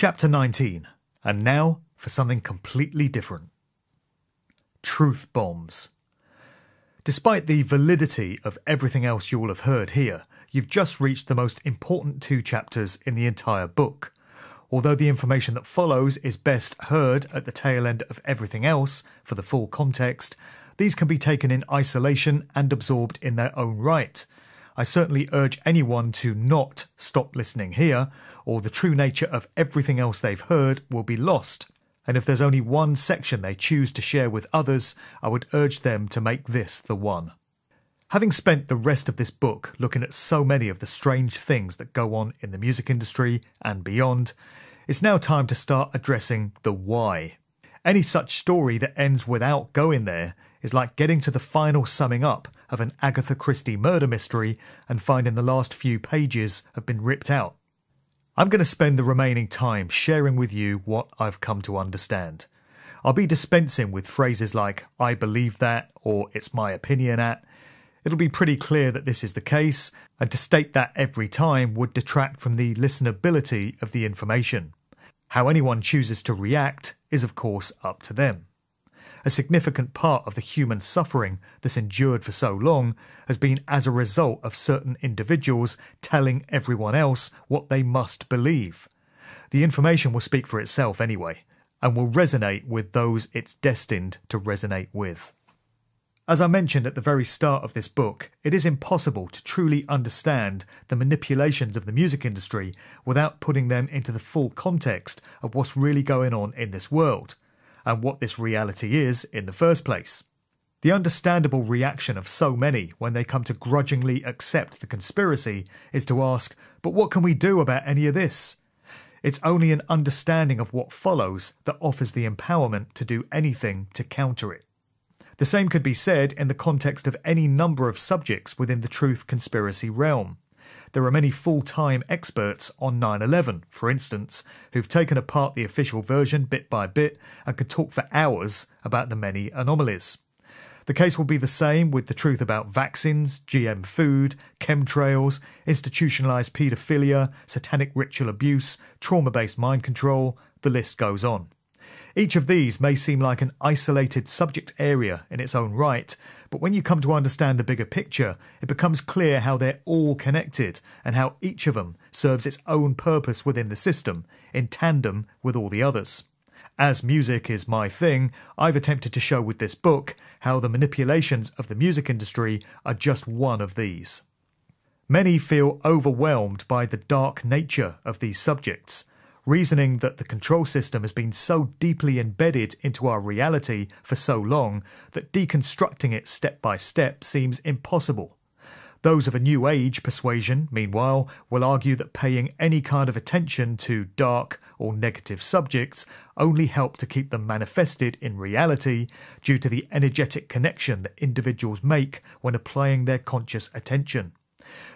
Chapter 19. And now for something completely different truth bombs. Despite the validity of everything else you'll have heard here, you've just reached the most important two chapters in the entire book. Although the information that follows is best heard at the tail end of everything else for the full context, these can be taken in isolation and absorbed in their own right I certainly urge anyone to not stop listening here, or the true nature of everything else they've heard will be lost. And if there's only one section they choose to share with others, I would urge them to make this the one. Having spent the rest of this book looking at so many of the strange things that go on in the music industry and beyond, it's now time to start addressing the why. Any such story that ends without going there is like getting to the final summing up of an Agatha Christie murder mystery and finding the last few pages have been ripped out. I'm going to spend the remaining time sharing with you what I've come to understand. I'll be dispensing with phrases like, I believe that, or it's my opinion at. It'll be pretty clear that this is the case, and to state that every time would detract from the listenability of the information. How anyone chooses to react is, of course, up to them. A significant part of the human suffering that's endured for so long has been as a result of certain individuals telling everyone else what they must believe. The information will speak for itself anyway, and will resonate with those it's destined to resonate with. As I mentioned at the very start of this book, it is impossible to truly understand the manipulations of the music industry without putting them into the full context of what's really going on in this world and what this reality is in the first place. The understandable reaction of so many when they come to grudgingly accept the conspiracy is to ask, but what can we do about any of this? It's only an understanding of what follows that offers the empowerment to do anything to counter it. The same could be said in the context of any number of subjects within the truth conspiracy realm there are many full time experts on 9 11, for instance, who've taken apart the official version bit by bit and could talk for hours about the many anomalies. The case will be the same with the truth about vaccines, GM food, chemtrails, institutionalised paedophilia, satanic ritual abuse, trauma based mind control, the list goes on. Each of these may seem like an isolated subject area in its own right, but when you come to understand the bigger picture, it becomes clear how they're all connected and how each of them serves its own purpose within the system, in tandem with all the others. As music is my thing, I've attempted to show with this book how the manipulations of the music industry are just one of these. Many feel overwhelmed by the dark nature of these subjects reasoning that the control system has been so deeply embedded into our reality for so long that deconstructing it step by step seems impossible. Those of a New Age persuasion, meanwhile, will argue that paying any kind of attention to dark or negative subjects only help to keep them manifested in reality due to the energetic connection that individuals make when applying their conscious attention.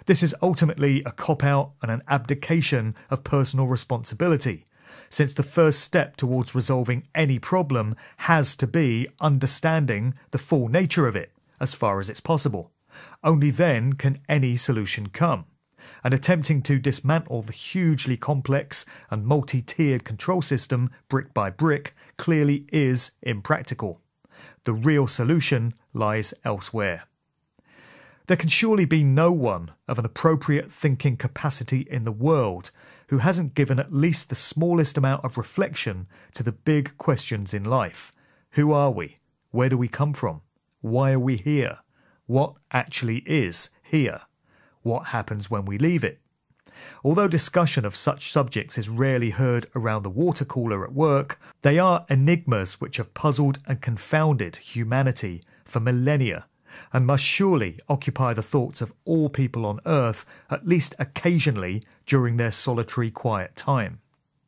This is ultimately a cop out and an abdication of personal responsibility, since the first step towards resolving any problem has to be understanding the full nature of it, as far as it's possible. Only then can any solution come. And attempting to dismantle the hugely complex and multi tiered control system brick by brick clearly is impractical. The real solution lies elsewhere. There can surely be no one of an appropriate thinking capacity in the world who hasn't given at least the smallest amount of reflection to the big questions in life. Who are we? Where do we come from? Why are we here? What actually is here? What happens when we leave it? Although discussion of such subjects is rarely heard around the water cooler at work, they are enigmas which have puzzled and confounded humanity for millennia and must surely occupy the thoughts of all people on earth, at least occasionally during their solitary quiet time.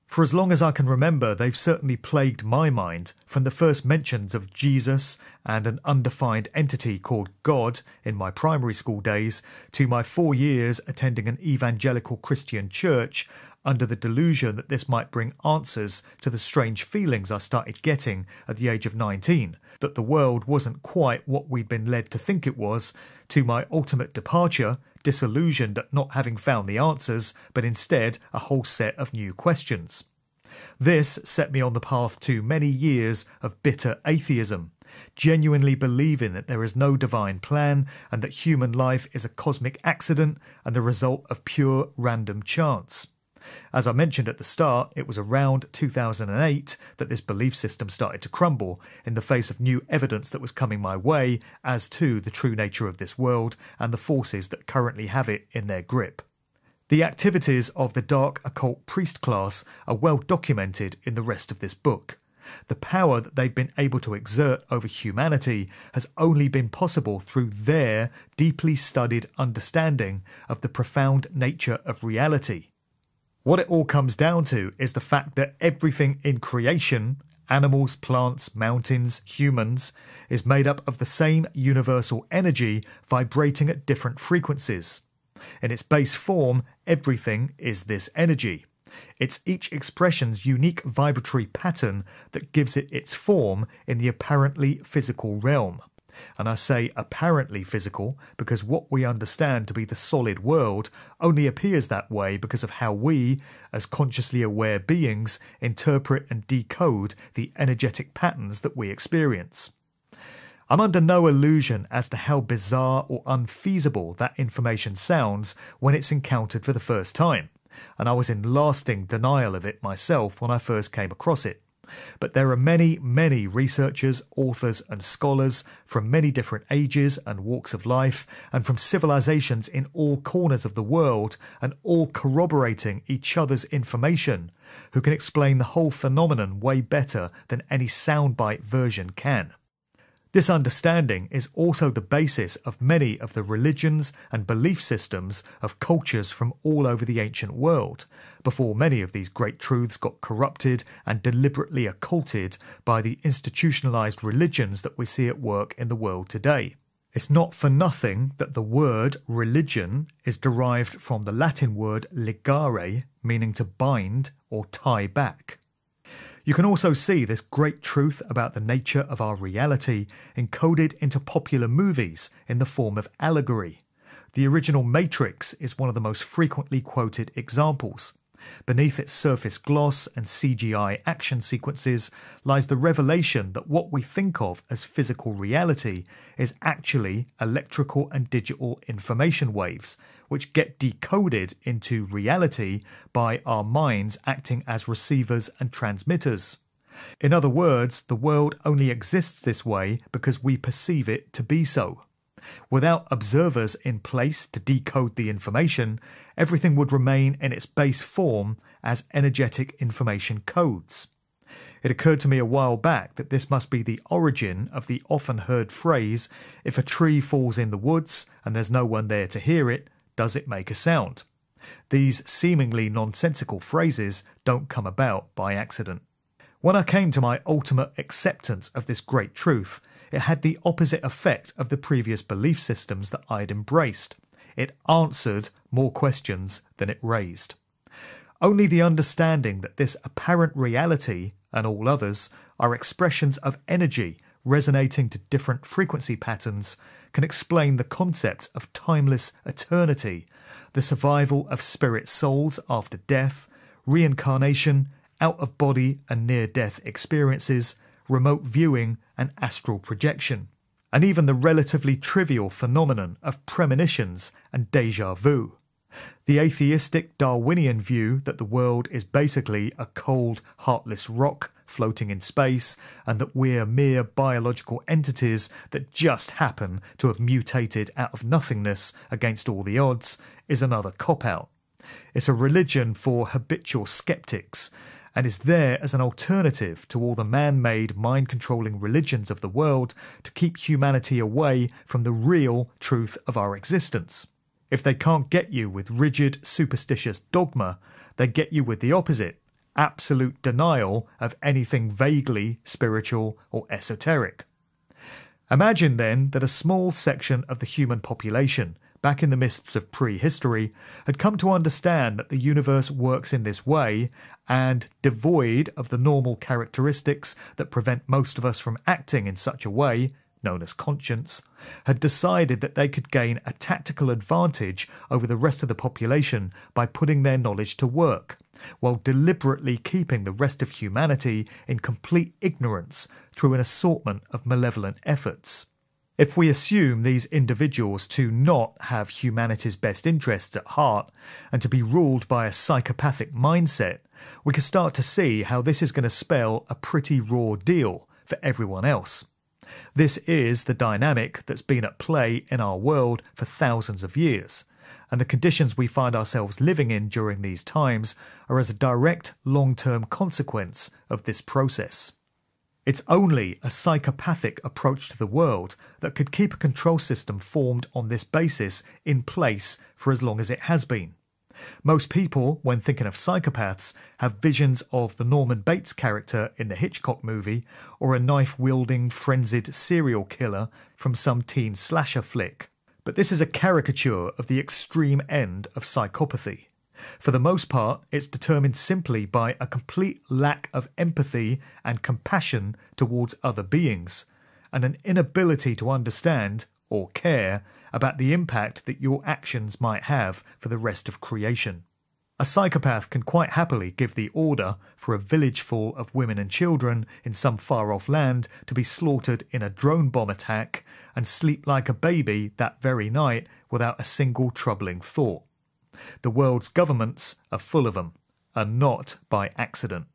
For as long as I can remember, they've certainly plagued my mind from the first mentions of Jesus and an undefined entity called God in my primary school days to my four years attending an evangelical Christian church under the delusion that this might bring answers to the strange feelings I started getting at the age of 19, that the world wasn't quite what we'd been led to think it was, to my ultimate departure, disillusioned at not having found the answers, but instead a whole set of new questions. This set me on the path to many years of bitter atheism, genuinely believing that there is no divine plan and that human life is a cosmic accident and the result of pure random chance. As I mentioned at the start, it was around 2008 that this belief system started to crumble in the face of new evidence that was coming my way as to the true nature of this world and the forces that currently have it in their grip. The activities of the dark occult priest class are well documented in the rest of this book. The power that they've been able to exert over humanity has only been possible through their deeply studied understanding of the profound nature of reality. What it all comes down to is the fact that everything in creation animals, plants, mountains, humans is made up of the same universal energy vibrating at different frequencies. In its base form, everything is this energy. It's each expression's unique vibratory pattern that gives it its form in the apparently physical realm. And I say apparently physical because what we understand to be the solid world only appears that way because of how we, as consciously aware beings, interpret and decode the energetic patterns that we experience. I'm under no illusion as to how bizarre or unfeasible that information sounds when it's encountered for the first time, and I was in lasting denial of it myself when I first came across it. But there are many, many researchers, authors, and scholars from many different ages and walks of life, and from civilizations in all corners of the world, and all corroborating each other's information, who can explain the whole phenomenon way better than any soundbite version can. This understanding is also the basis of many of the religions and belief systems of cultures from all over the ancient world, before many of these great truths got corrupted and deliberately occulted by the institutionalized religions that we see at work in the world today. It's not for nothing that the word religion is derived from the Latin word ligare, meaning to bind or tie back. You can also see this great truth about the nature of our reality encoded into popular movies in the form of allegory. The original Matrix is one of the most frequently quoted examples. Beneath its surface gloss and CGI action sequences lies the revelation that what we think of as physical reality is actually electrical and digital information waves, which get decoded into reality by our minds acting as receivers and transmitters. In other words, the world only exists this way because we perceive it to be so. Without observers in place to decode the information, everything would remain in its base form as energetic information codes. It occurred to me a while back that this must be the origin of the often heard phrase if a tree falls in the woods and there's no one there to hear it, does it make a sound? These seemingly nonsensical phrases don't come about by accident. When I came to my ultimate acceptance of this great truth, it had the opposite effect of the previous belief systems that I'd embraced. It answered more questions than it raised. Only the understanding that this apparent reality, and all others, are expressions of energy resonating to different frequency patterns can explain the concept of timeless eternity, the survival of spirit souls after death, reincarnation, out of body and near death experiences, remote viewing, and astral projection, and even the relatively trivial phenomenon of premonitions and deja vu. The atheistic Darwinian view that the world is basically a cold, heartless rock floating in space, and that we're mere biological entities that just happen to have mutated out of nothingness against all the odds, is another cop out. It's a religion for habitual skeptics, and is there as an alternative to all the man made, mind controlling religions of the world to keep humanity away from the real truth of our existence. If they can't get you with rigid, superstitious dogma, they get you with the opposite absolute denial of anything vaguely spiritual or esoteric. Imagine then that a small section of the human population back in the mists of prehistory, had come to understand that the universe works in this way, and devoid of the normal characteristics that prevent most of us from acting in such a way, known as conscience, had decided that they could gain a tactical advantage over the rest of the population by putting their knowledge to work, while deliberately keeping the rest of humanity in complete ignorance through an assortment of malevolent efforts. If we assume these individuals to not have humanity's best interests at heart and to be ruled by a psychopathic mindset, we can start to see how this is going to spell a pretty raw deal for everyone else. This is the dynamic that's been at play in our world for thousands of years, and the conditions we find ourselves living in during these times are as a direct long term consequence of this process. It's only a psychopathic approach to the world that could keep a control system formed on this basis in place for as long as it has been. Most people, when thinking of psychopaths, have visions of the Norman Bates character in the Hitchcock movie or a knife wielding, frenzied serial killer from some teen slasher flick. But this is a caricature of the extreme end of psychopathy. For the most part, it's determined simply by a complete lack of empathy and compassion towards other beings, and an inability to understand or care about the impact that your actions might have for the rest of creation. A psychopath can quite happily give the order for a village full of women and children in some far off land to be slaughtered in a drone bomb attack and sleep like a baby that very night without a single troubling thought. The world's governments are full of them, and not by accident.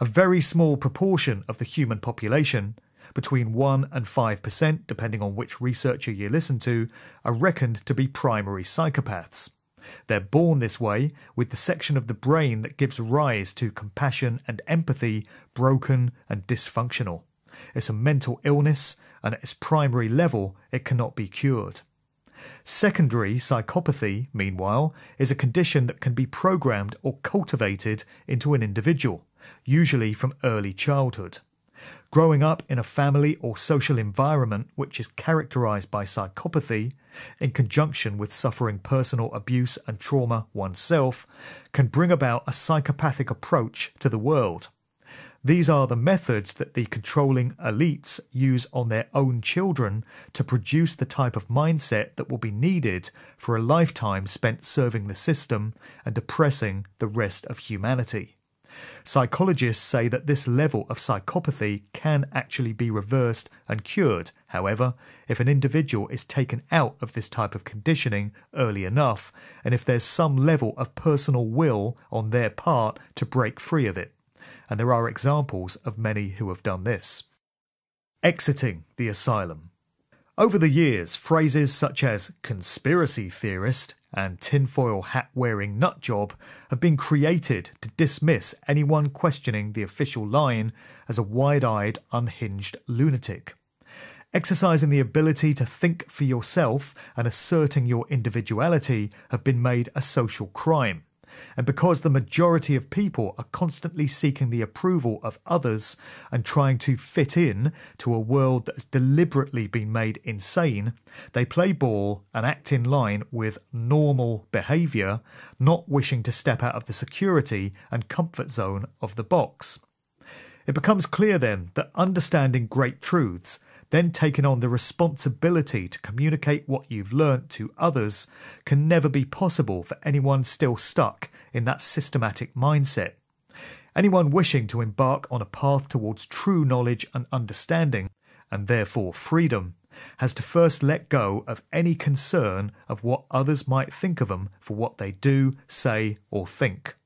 A very small proportion of the human population, between 1 and 5%, depending on which researcher you listen to, are reckoned to be primary psychopaths. They're born this way, with the section of the brain that gives rise to compassion and empathy broken and dysfunctional. It's a mental illness, and at its primary level, it cannot be cured. Secondary psychopathy, meanwhile, is a condition that can be programmed or cultivated into an individual, usually from early childhood. Growing up in a family or social environment which is characterized by psychopathy, in conjunction with suffering personal abuse and trauma oneself, can bring about a psychopathic approach to the world. These are the methods that the controlling elites use on their own children to produce the type of mindset that will be needed for a lifetime spent serving the system and oppressing the rest of humanity. Psychologists say that this level of psychopathy can actually be reversed and cured, however, if an individual is taken out of this type of conditioning early enough and if there's some level of personal will on their part to break free of it and there are examples of many who have done this. Exiting the asylum. Over the years, phrases such as conspiracy theorist and tinfoil hat wearing nutjob have been created to dismiss anyone questioning the official line as a wide eyed, unhinged lunatic. Exercising the ability to think for yourself and asserting your individuality have been made a social crime. And because the majority of people are constantly seeking the approval of others and trying to fit in to a world that's deliberately been made insane, they play ball and act in line with normal behaviour, not wishing to step out of the security and comfort zone of the box. It becomes clear then that understanding great truths then taken on the responsibility to communicate what you've learnt to others can never be possible for anyone still stuck in that systematic mindset. Anyone wishing to embark on a path towards true knowledge and understanding, and therefore freedom, has to first let go of any concern of what others might think of them for what they do, say, or think.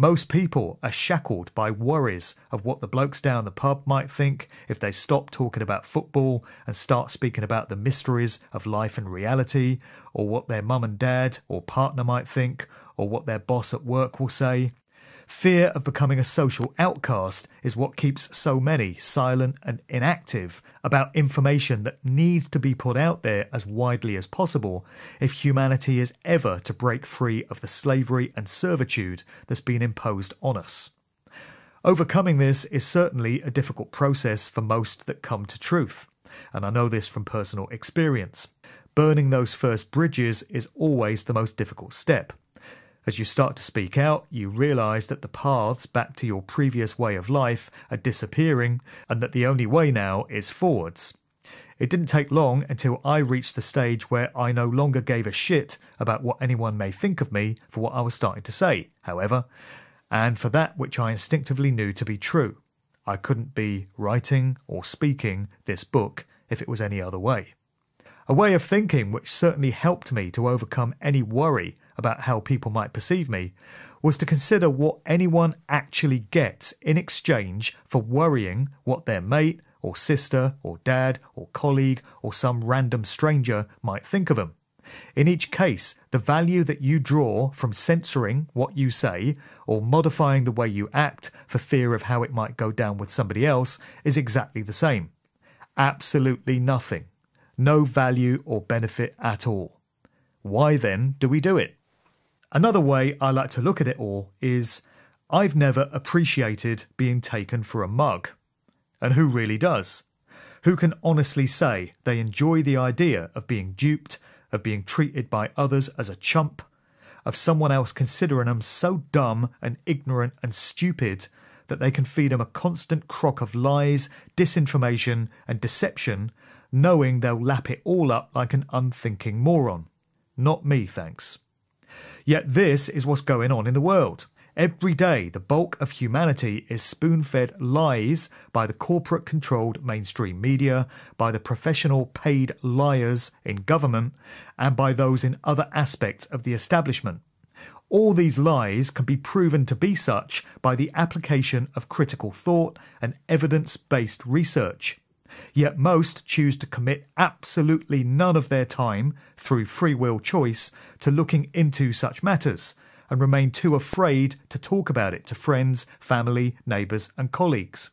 Most people are shackled by worries of what the blokes down the pub might think if they stop talking about football and start speaking about the mysteries of life and reality, or what their mum and dad or partner might think, or what their boss at work will say. Fear of becoming a social outcast is what keeps so many silent and inactive about information that needs to be put out there as widely as possible if humanity is ever to break free of the slavery and servitude that's been imposed on us. Overcoming this is certainly a difficult process for most that come to truth, and I know this from personal experience. Burning those first bridges is always the most difficult step. As you start to speak out, you realise that the paths back to your previous way of life are disappearing and that the only way now is forwards. It didn't take long until I reached the stage where I no longer gave a shit about what anyone may think of me for what I was starting to say, however, and for that which I instinctively knew to be true. I couldn't be writing or speaking this book if it was any other way. A way of thinking which certainly helped me to overcome any worry about how people might perceive me was to consider what anyone actually gets in exchange for worrying what their mate or sister or dad or colleague or some random stranger might think of them. In each case, the value that you draw from censoring what you say or modifying the way you act for fear of how it might go down with somebody else is exactly the same. Absolutely nothing. No value or benefit at all. Why then do we do it? Another way I like to look at it all is I've never appreciated being taken for a mug. And who really does? Who can honestly say they enjoy the idea of being duped, of being treated by others as a chump, of someone else considering them so dumb and ignorant and stupid that they can feed them a constant crock of lies, disinformation, and deception, knowing they'll lap it all up like an unthinking moron? Not me, thanks. Yet this is what's going on in the world. Every day, the bulk of humanity is spoon fed lies by the corporate controlled mainstream media, by the professional paid liars in government, and by those in other aspects of the establishment. All these lies can be proven to be such by the application of critical thought and evidence based research. Yet most choose to commit absolutely none of their time, through free will choice, to looking into such matters and remain too afraid to talk about it to friends, family, neighbours, and colleagues.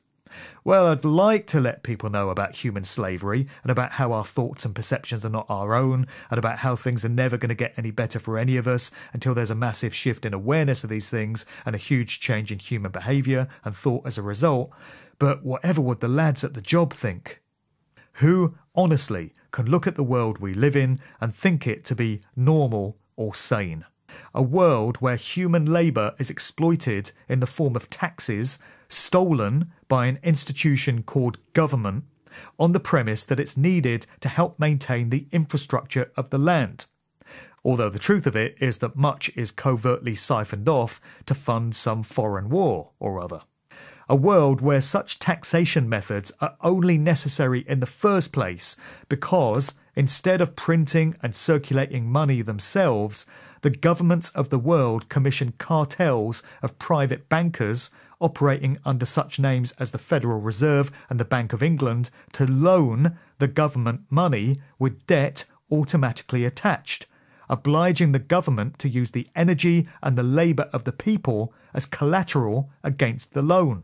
Well, I'd like to let people know about human slavery and about how our thoughts and perceptions are not our own and about how things are never going to get any better for any of us until there's a massive shift in awareness of these things and a huge change in human behaviour and thought as a result. But whatever would the lads at the job think? Who, honestly, can look at the world we live in and think it to be normal or sane? A world where human labour is exploited in the form of taxes, stolen by an institution called government, on the premise that it's needed to help maintain the infrastructure of the land. Although the truth of it is that much is covertly siphoned off to fund some foreign war or other a world where such taxation methods are only necessary in the first place because, instead of printing and circulating money themselves, the governments of the world commission cartels of private bankers operating under such names as the Federal Reserve and the Bank of England to loan the government money with debt automatically attached, obliging the government to use the energy and the labour of the people as collateral against the loan.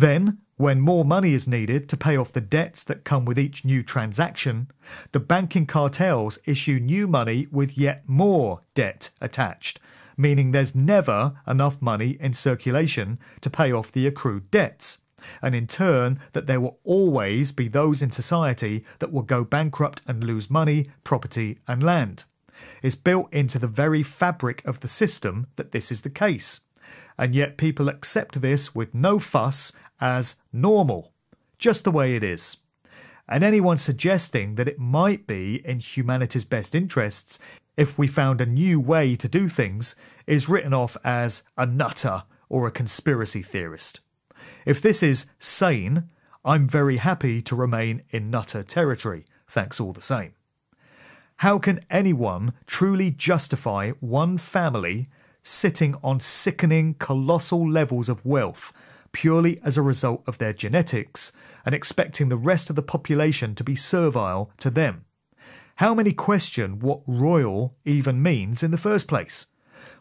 Then, when more money is needed to pay off the debts that come with each new transaction, the banking cartels issue new money with yet more debt attached, meaning there's never enough money in circulation to pay off the accrued debts. And in turn, that there will always be those in society that will go bankrupt and lose money, property, and land. It's built into the very fabric of the system that this is the case and yet people accept this with no fuss as normal, just the way it is. And anyone suggesting that it might be in humanity's best interests if we found a new way to do things is written off as a nutter or a conspiracy theorist. If this is sane, I'm very happy to remain in nutter territory, thanks all the same. How can anyone truly justify one family sitting on sickening, colossal levels of wealth purely as a result of their genetics and expecting the rest of the population to be servile to them. How many question what royal even means in the first place?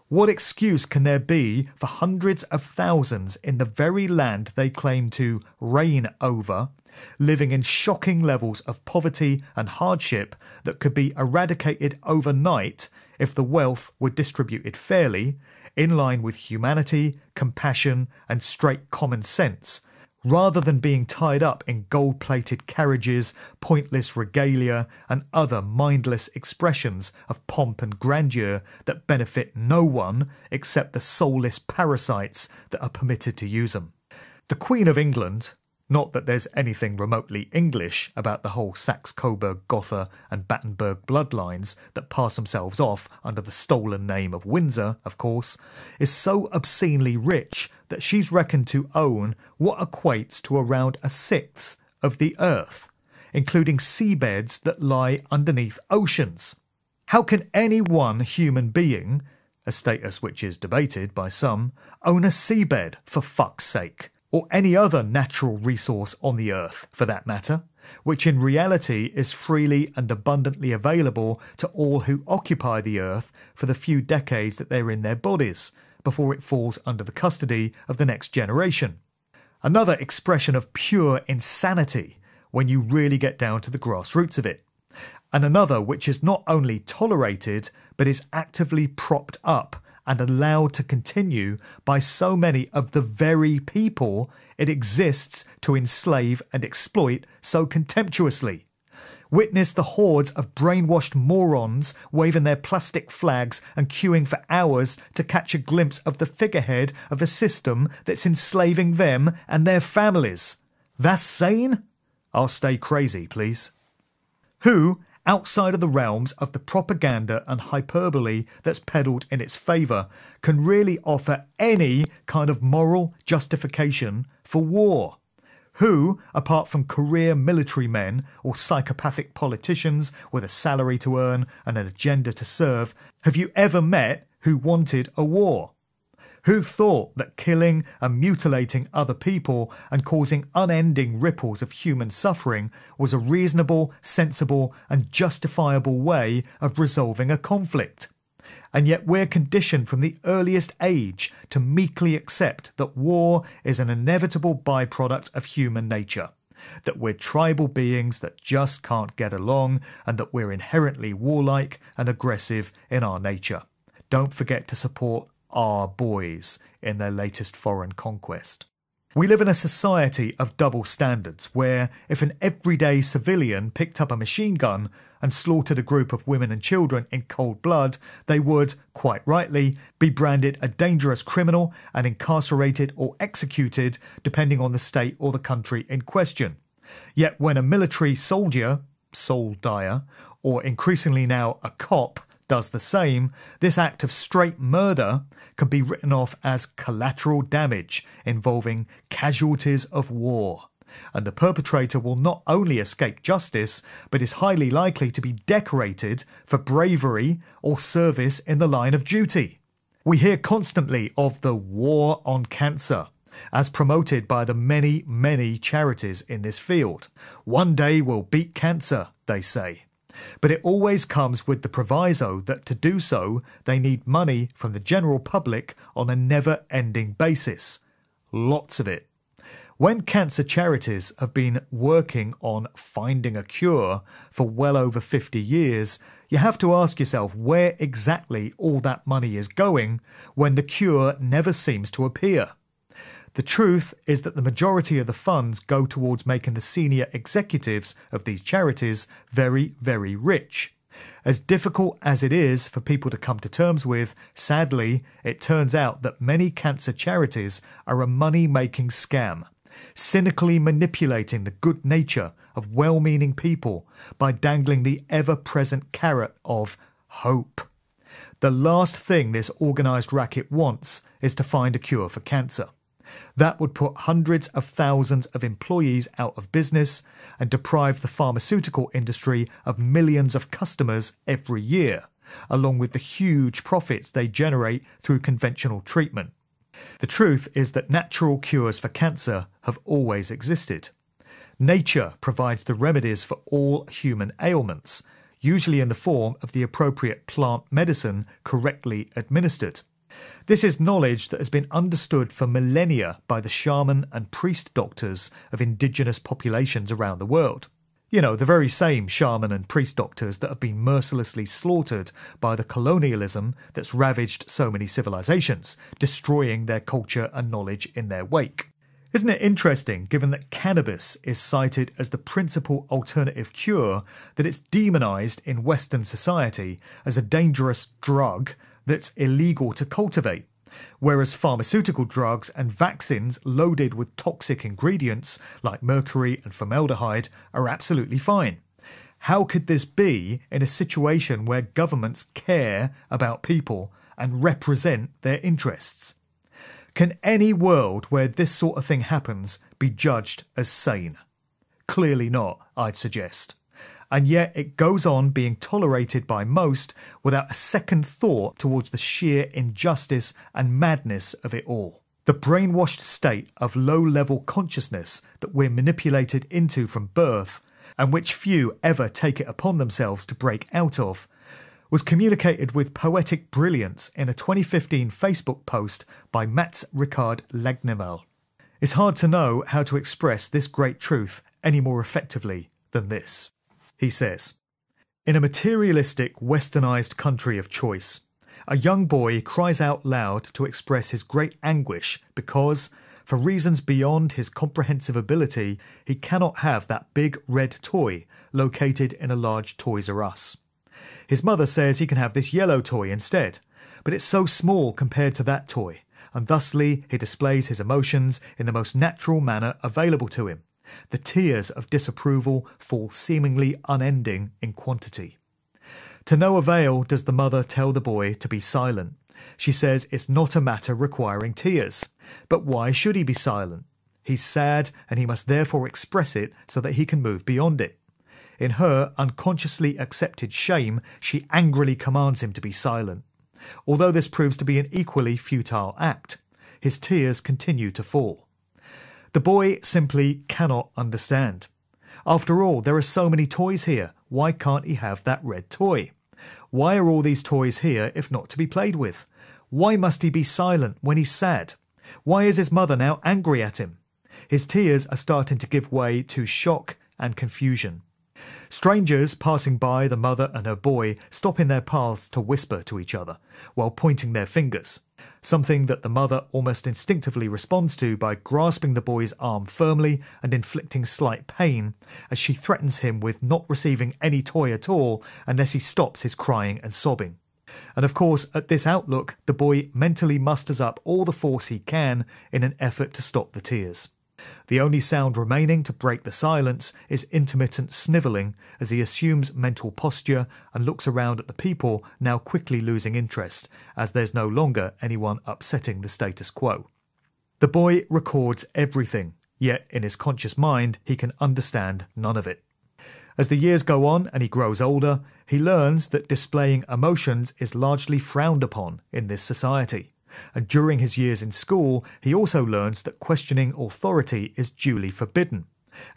What excuse can there be for hundreds of thousands in the very land they claim to reign over, living in shocking levels of poverty and hardship that could be eradicated overnight if the wealth were distributed fairly, in line with humanity, compassion, and straight common sense, rather than being tied up in gold plated carriages, pointless regalia, and other mindless expressions of pomp and grandeur that benefit no one except the soulless parasites that are permitted to use them. The Queen of England, not that there's anything remotely English about the whole Saxe Coburg Gotha and Battenberg bloodlines that pass themselves off under the stolen name of Windsor, of course, is so obscenely rich that she's reckoned to own what equates to around a sixth of the Earth, including seabeds that lie underneath oceans. How can any one human being, a status which is debated by some, own a seabed for fuck's sake? Or any other natural resource on the Earth, for that matter, which in reality is freely and abundantly available to all who occupy the Earth for the few decades that they're in their bodies, before it falls under the custody of the next generation. Another expression of pure insanity when you really get down to the grassroots of it. And another which is not only tolerated, but is actively propped up and allowed to continue by so many of the very people it exists to enslave and exploit so contemptuously. Witness the hordes of brainwashed morons waving their plastic flags and queuing for hours to catch a glimpse of the figurehead of a system that's enslaving them and their families. That's sane? I'll oh, stay crazy, please. Who, outside of the realms of the propaganda and hyperbole that's peddled in its favour, can really offer any kind of moral justification for war? Who, apart from career military men or psychopathic politicians with a salary to earn and an agenda to serve, have you ever met who wanted a war? Who thought that killing and mutilating other people and causing unending ripples of human suffering was a reasonable, sensible, and justifiable way of resolving a conflict? and yet we're conditioned from the earliest age to meekly accept that war is an inevitable byproduct of human nature, that we're tribal beings that just can't get along, and that we're inherently warlike and aggressive in our nature. Don't forget to support our boys in their latest foreign conquest. We live in a society of double standards where if an everyday civilian picked up a machine gun, and slaughtered a group of women and children in cold blood, they would, quite rightly, be branded a dangerous criminal and incarcerated or executed, depending on the state or the country in question. Yet when a military soldier, soul dyer, or increasingly now a cop, does the same, this act of straight murder can be written off as collateral damage involving casualties of war and the perpetrator will not only escape justice, but is highly likely to be decorated for bravery or service in the line of duty. We hear constantly of the war on cancer as promoted by the many, many charities in this field. One day we will beat cancer, they say. But it always comes with the proviso that to do so, they need money from the general public on a never ending basis. Lots of it. When cancer charities have been working on finding a cure for well over 50 years, you have to ask yourself where exactly all that money is going when the cure never seems to appear. The truth is that the majority of the funds go towards making the senior executives of these charities very, very rich. As difficult as it is for people to come to terms with, sadly, it turns out that many cancer charities are a money making scam cynically manipulating the good nature of well meaning people by dangling the ever present carrot of hope. The last thing this organised racket wants is to find a cure for cancer. That would put hundreds of thousands of employees out of business and deprive the pharmaceutical industry of millions of customers every year, along with the huge profits they generate through conventional treatment. The truth is that natural cures for cancer have always existed. Nature provides the remedies for all human ailments, usually in the form of the appropriate plant medicine correctly administered. This is knowledge that has been understood for millennia by the shaman and priest doctors of indigenous populations around the world. You know, the very same shaman and priest doctors that have been mercilessly slaughtered by the colonialism that's ravaged so many civilizations, destroying their culture and knowledge in their wake. Isn't it interesting, given that cannabis is cited as the principal alternative cure, that it's demonized in Western society as a dangerous drug that's illegal to cultivate whereas pharmaceutical drugs and vaccines loaded with toxic ingredients like mercury and formaldehyde are absolutely fine. How could this be in a situation where governments care about people and represent their interests? Can any world where this sort of thing happens be judged as sane? Clearly not, I'd suggest and yet it goes on being tolerated by most without a second thought towards the sheer injustice and madness of it all. The brainwashed state of low level consciousness that we're manipulated into from birth, and which few ever take it upon themselves to break out of, was communicated with poetic brilliance in a 2015 Facebook post by Mats Ricard Legnemel. It's hard to know how to express this great truth any more effectively than this. He says In a materialistic, westernized country of choice, a young boy cries out loud to express his great anguish because, for reasons beyond his comprehensive ability, he cannot have that big red toy located in a large Toys R Us. His mother says he can have this yellow toy instead, but it's so small compared to that toy, and thusly he displays his emotions in the most natural manner available to him, the tears of disapproval fall seemingly unending in quantity. To no avail does the mother tell the boy to be silent. She says it's not a matter requiring tears. But why should he be silent? He's sad and he must therefore express it so that he can move beyond it. In her unconsciously accepted shame, she angrily commands him to be silent. Although this proves to be an equally futile act, his tears continue to fall. The boy simply cannot understand. After all, there are so many toys here. Why can't he have that red toy? Why are all these toys here if not to be played with? Why must he be silent when he's sad? Why is his mother now angry at him? His tears are starting to give way to shock and confusion. Strangers passing by the mother and her boy stop in their paths to whisper to each other while pointing their fingers something that the mother almost instinctively responds to by grasping the boy's arm firmly and inflicting slight pain, as she threatens him with not receiving any toy at all unless he stops his crying and sobbing. And of course, at this outlook, the boy mentally musters up all the force he can in an effort to stop the tears. The only sound remaining to break the silence is intermittent snivelling as he assumes mental posture and looks around at the people, now quickly losing interest, as there's no longer anyone upsetting the status quo. The boy records everything, yet in his conscious mind he can understand none of it. As the years go on and he grows older, he learns that displaying emotions is largely frowned upon in this society and during his years in school, he also learns that questioning authority is duly forbidden,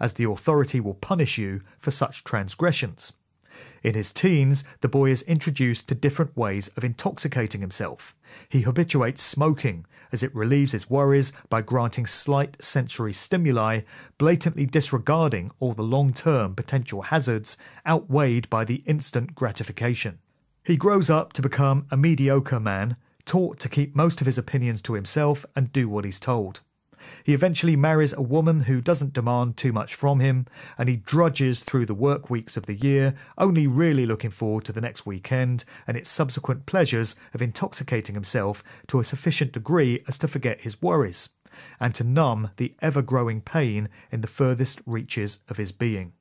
as the authority will punish you for such transgressions. In his teens, the boy is introduced to different ways of intoxicating himself. He habituates smoking, as it relieves his worries by granting slight sensory stimuli, blatantly disregarding all the long term potential hazards outweighed by the instant gratification. He grows up to become a mediocre man taught to keep most of his opinions to himself and do what he's told. He eventually marries a woman who doesn't demand too much from him, and he drudges through the work weeks of the year, only really looking forward to the next weekend and its subsequent pleasures of intoxicating himself to a sufficient degree as to forget his worries, and to numb the ever growing pain in the furthest reaches of his being.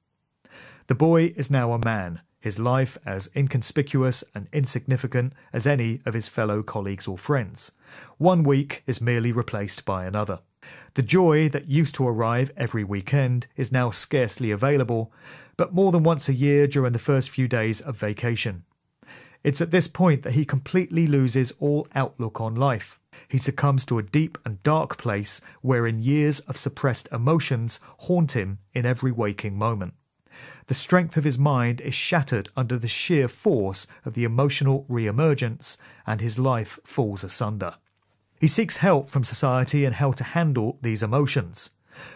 The boy is now a man, his life as inconspicuous and insignificant as any of his fellow colleagues or friends. One week is merely replaced by another. The joy that used to arrive every weekend is now scarcely available, but more than once a year during the first few days of vacation. It's at this point that he completely loses all outlook on life. He succumbs to a deep and dark place wherein years of suppressed emotions haunt him in every waking moment the strength of his mind is shattered under the sheer force of the emotional re emergence, and his life falls asunder. He seeks help from society and how to handle these emotions.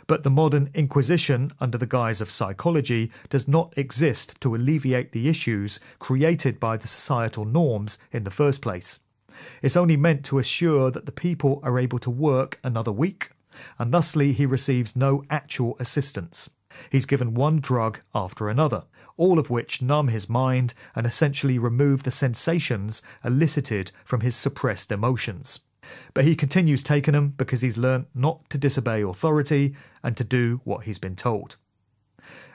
But the modern Inquisition, under the guise of psychology, does not exist to alleviate the issues created by the societal norms in the first place. It's only meant to assure that the people are able to work another week, and thusly he receives no actual assistance. He's given one drug after another, all of which numb his mind and essentially remove the sensations elicited from his suppressed emotions. But he continues taking them because he's learnt not to disobey authority and to do what he's been told.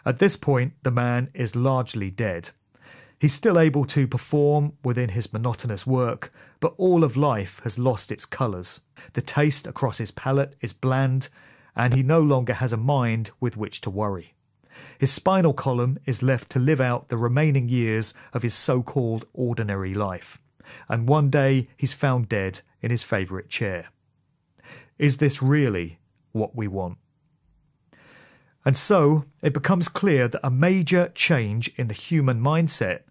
At this point, the man is largely dead. He's still able to perform within his monotonous work, but all of life has lost its colours. The taste across his palate is bland, and he no longer has a mind with which to worry. His spinal column is left to live out the remaining years of his so called ordinary life, and one day he's found dead in his favourite chair. Is this really what we want? And so it becomes clear that a major change in the human mindset,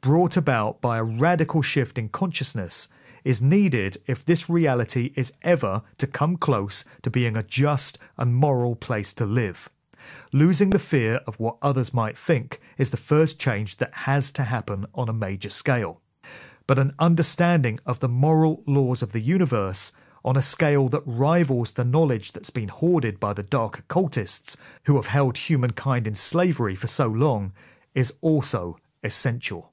brought about by a radical shift in consciousness, is needed if this reality is ever to come close to being a just and moral place to live. Losing the fear of what others might think is the first change that has to happen on a major scale. But an understanding of the moral laws of the universe on a scale that rivals the knowledge that's been hoarded by the dark occultists who have held humankind in slavery for so long is also essential.